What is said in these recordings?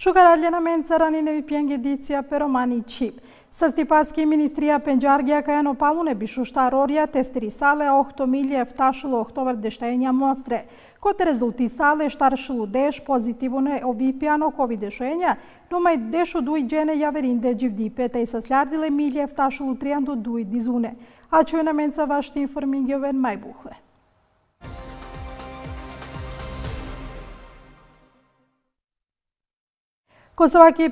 Shukar allenament së rani në vipjeng edicia për romani qip. Sës të pas ki Ministria Pëngjargja ka janë opalu në bishu shtarorja të stëri sale 8 milje e ftashullu oktober dështajenja mostre. Këtë rezulti sale shtarëshullu desh pozitivu në ovipja në covid dëshojenja, numaj deshu duj gjene javerin dhe gjivdipe të isës lardile milje e ftashullu triandu duj dizune. A në mencë vashti informingjove në majbuhle. Косоваки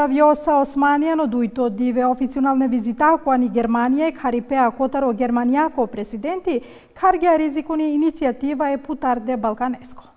Авиоса Османија но дујто диве официјална визита која ни Германија и Харипеа Котаро Германијако президенти, Харгија ризикуни иницијатива е путар де Балканеско.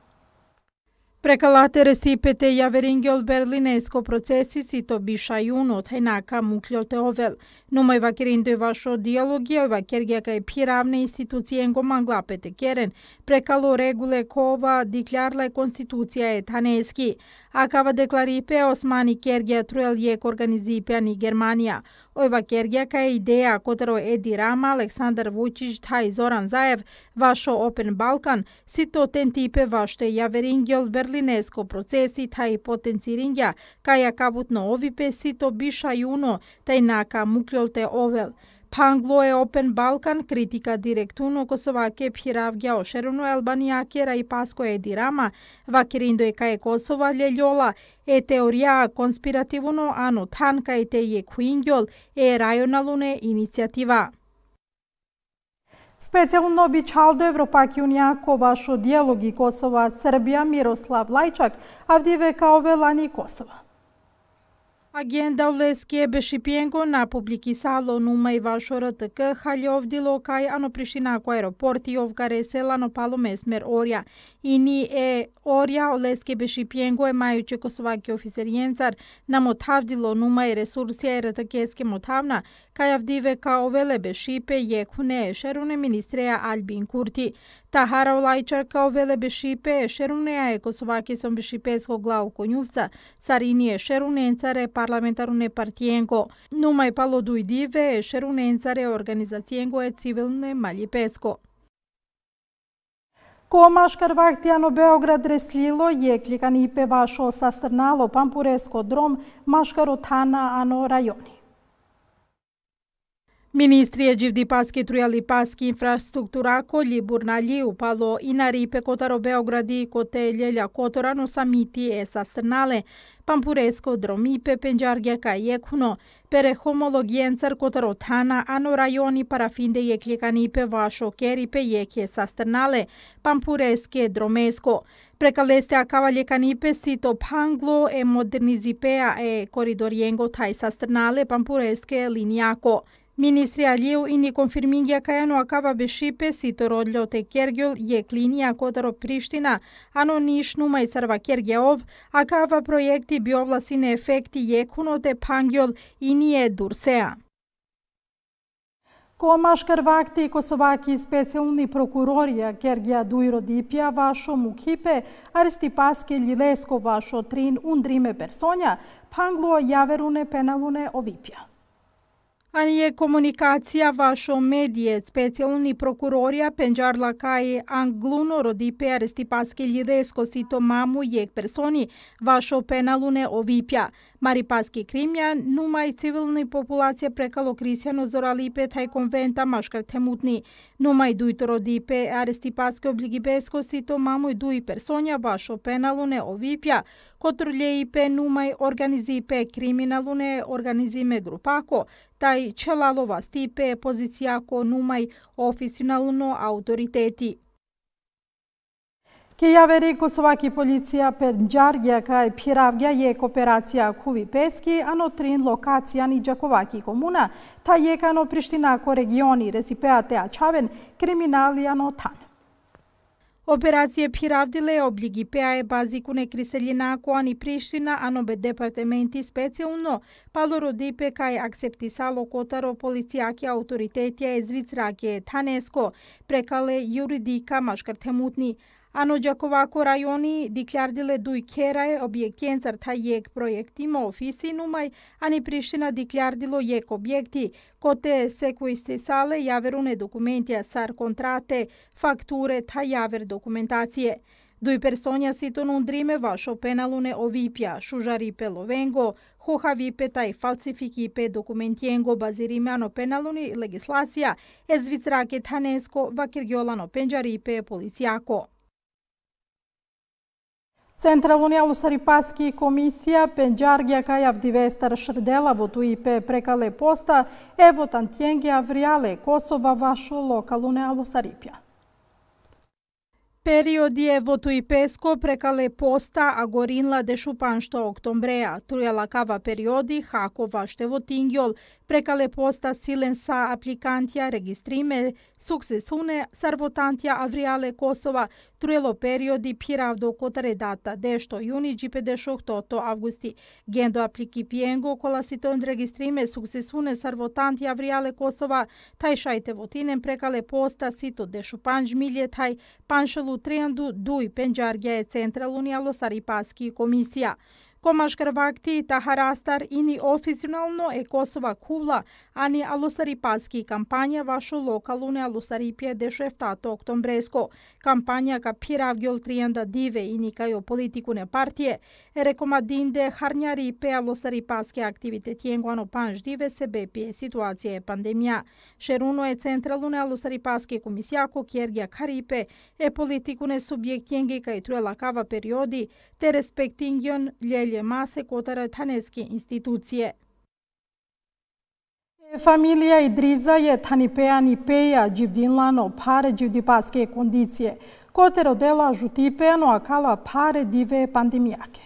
Прекалате ресипете ја од Берлинеско процеси си то биша јунот, хенака муклјоте овел. Но мој вакериндој вашо диалогија, вакергија кај пиравне институција го манглапете керен, прекало регуле кова, диклярла конституција е танески. Акава декларипе Османи Кергија Труел јек организија ни Германија. Ова кергијака е идеја Которо Еди Рама, Александар Вујчич, Тај Зоран Заев, Вашо Опен Балкан, сите тентипе Ваште Јаверингјол Берлинеско процеси, Тај потенцирингја, ја Кабутно Овипе, сито Биша Јуно, Тај Нака Муклјол Овел. Пангло е Опен Балкан, критика директуно ко се ваке пирав ја ошерено Албанија кера и паско е дирама, ваке риндо е кај Косова ле љола, е теорија конспиративно, а но танка е те је Куингјол, е района иницијатива. Специјално би Чалдо Европаки Унија ко вашо диалоги Косова Србија Мирослав Лајчак, вдиве као велани Косова. Agenda uleske Bešipienko na publikisalo numai vašo RTK haljovdilo kaj ano prišinako aeroportijov care selano palomesmer orja. Ini e orja uleske Bešipienko emajuće kosovaki oficerijencar nam otavdilo numai resursija RTKske motavna kaj avdive kao vele Bešipe jekune ešerune ministreja Albin Kurti. Tahara Olajčar kao vele bešipe, šerunea e Slovakije som bešipesko glavu konjuvca, sarinije šerunencare parlamentarune partijengo. Numai palo dujdive šerunencare organizacijengo e civilne maljipesko. Комашкар вахтјано Београд реслило је кликани и певашо састрнало пампуреско дром Машкаро Тана Ано Ministri je Dživdi Paske Trujali Paske infrastruktura Kolji Burnalji upalo Inari i Pekotaro Beogradi kote Ljelja Kotorano samiti Miti Esa Srnale, Pampuresko Dromi Pepenđar Gjeka Jekuno, Pere Homolog Jencar Kotaro Tana, Ano Rajoni Parafinde Jeklikani pe Vašo Keri pe Jekje sa Strnale, Pampureske Dromesko. Prekaleste Akavalje Kanipe Sito Panglo e Modernizipea e Koridor Jengo taj sa Strnale Pampureske Linijako. Pampureske Linijako. Министри Алиев ини кај ано акава беше си одлјот е Кергјол е клинија Котаро Приштина, ано ниш нума и сарва кергиов акава проекти би овласине ефекти јекунот е Пангјол ини е Дурсеа. Комашкар Шкрвакти и Косоваки специјални прокурорија Гергија Дујро Дипја вашо мукипе арести паске Лилеско вашо трин ундриме персонја, пангло јаверуне пенавуне овипја. Anie comunicația va o medie procurori a penjar la cae angluno rodi pe stipas che gli sito mamu iec personi va o penalune ovipia. Марипаски кримја, нума и цивилни популација прекало зора зоралипе тај конвента машкар темутни. Нума и дујто родипе, арести паски облиги беско сито мамо и дуј персонја башо не овипја, котрулјеипе нума и организипе не организиме групако, тај челалова стипе позицијако нумај официјално ауторитети. Ке јавери Косоваки полиција Пернџаргија кај Пиравгја е кооперација Куви Пески, а но трин локација ни Джаковаки комуна, та е кано Приштина ко региони Ресипеате Чавен, криминал ја но тан. Операција Пиравдиле облиги пеа е бази криселина криселјина коани Приштина, а но бе департаменти специјално, палоро дипе кај аксептисало котаро полицијаки авторитетија е звицраке Танеско, прекале јуридика Машкар Темутни. Ano Đakovako rajoni diklardile duj keraje objektjencar ta jek projektimo ofisi numaj, ani Priština diklardilo jek objekti, kote se koji se sale javerune dokumentija sar kontrate, fakture ta javer dokumentacije. Duj personja sitonu drime vašo penalune ovipja, šužari pelovengo, hoha vipe taj falsifiki pe dokumentjengo bazirimano penaluni legislacija, ezvicrake tanesko, vakirgiolano penđari pe policijako. policijako. Централно Јалосарипатски комисија Пенџаргија кај Авдивестар Шрдела во ТУИП прекале поста, е во Тантјенгија Вријале, Косова, вашо локално Јалосарипја. Периоди е во песко прекале поста, а Горинла дешупан што октомбреа. лакава периоди хакова ште во Тингјол. Прекале поста силен са апликантија регистриме суксесуне сарвотантија авриале Косова. Труело периоди пирав до котаре дата, дешто јуни джипе дешохтото августи. Гендо аплики пиенго кола ситон регистриме суксесуне сарвотантија авриале Косова. Тај шајте во тинен прекале поста сито дешупан жмилје тај паншелу trendu duj penđarge centralunijalo Saripatski komisija. Комаш и Тахарастар ини официјално е Косова кувла, а алусари паски кампања вашу локалу локалуне алусарипје дешефтато октомбреско. Кампања ка пиравгјол тријанда диве ини политику не партије, Е рекомадинде харњари пе алусари паски активитетјенгуано панж диве се бепје ситуација е пандемија. Шеруно е централуне алусари паски комисијако Кергија Карипе е политикуне субјектјенги кај труелакава периоди, те респектингјон лјелје je mase kotar taneske institucije. Familija Idriza je tani pejani peja dživdinlano pare dživdipaske kondicije, kotero dela žutipeno akala pare dive pandemijake.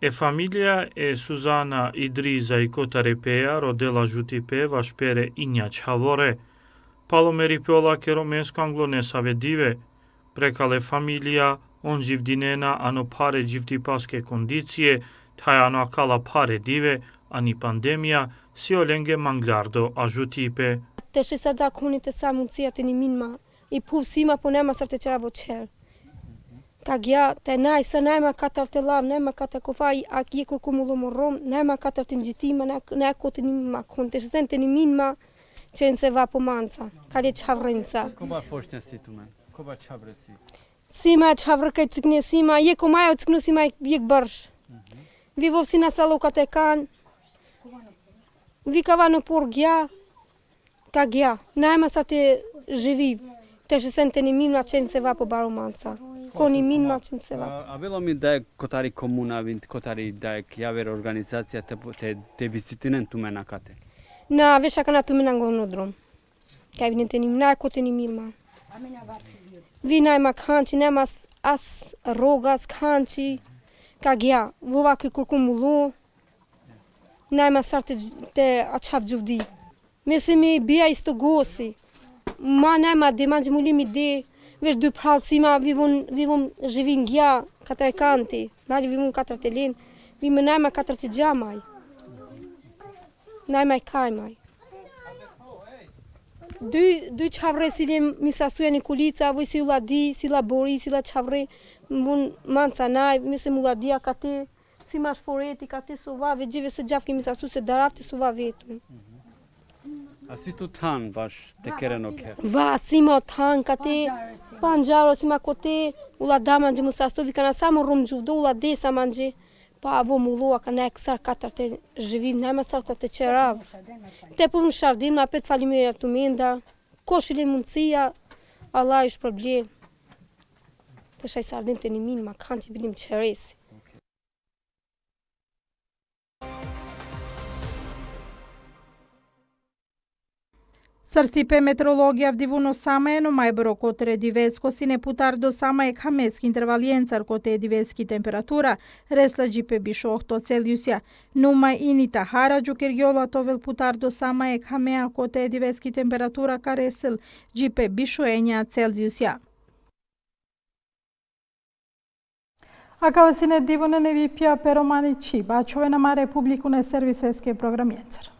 E familija je Suzana Idriza i Kotare Peja rodela žuti pe vaš pere injač havore. Palomeri peolake romensko anglone save dive, prekale familija unë gjivdinena anë pare gjivdi paske kondicije, taj anë akala pare dive, anë i pandemia, si o lenge manglardo a zhutipe. Të shi da kunit të sa mundësia të një minma, i puhë po nema sërë të qera voqerë. Ta gja, të naj, së naj ma katër të lavë, naj ma katër kofaj, a kje kur ku mullu më romë, naj ma katër të njëtima, naj ku të një ma kënë, të shëzën të një minë ma që nëse va po manca, ka dhe qavrënca. ba poshtë në situ ba Сима чаврка цикне сима, е комаја цикну сима ек барш. Ви во сина село катекан. Ви кавано поргја. Кагја. Најма са те живи. Те ще сенте ни мина чен се ва по бароманца. Кони минува чен се ва. А вело ми да е котари комуна, котари да е јавер организација те те те визитинен туме кате. На вешака на туме на главнодром. Кај видите ни мна, коте ни милма. Амина варки. Vina e ma kanë që ne mas as roga, as ka gja. Vova këj kur më mullu, ne ma sartë të aqaf gjuvdi. Mesi me bia i gosi. Ma ne ma dhe ma në gjemullim i dhe. Vesh dy prallë si ma vivun zhivin gja, katra e kanti. Na li vivun katra të linë. Vime ne ma katra të gjamaj. Ne ma i kajmaj dy qavre si lëmë misasu e një kulica, vëjë si ulladi, si la bori, si la qavre, më bunë manë sa najë, mëse më ula di si ma shporeti, kate sova, se gjafë ke se darafti sova vetu. A si tu tanë bashkë të kere o kërë? Va, si ma të tanë, kate, panë gjarë, si ma kote, ula da manë gjë vi më rëmë gjuvdo, ula desa pa vo më lua ka ne e kësar 4 të zhivim, ne me mësar të të qëravë, Te për më shardim, ma pe të falimire të minda, ko shili mundësia, Allah ishë problem. Të shaj sardim të një minë, ma kanë që bilim të Сарсипе метрологија вдивуно но мајбро котре дивеско си не путар до сама е хамески интервалиенцар коте дивески температура джипе бишо 8 Целјусија. Нума и ни тахара џукергјола товел путар до сама е хамеа коте дивески температура ресел джипе бишо енја Целјусија. А као си не дивоне не ви пија перомани чи, бачове на ма републику на сервисеске програмјецар.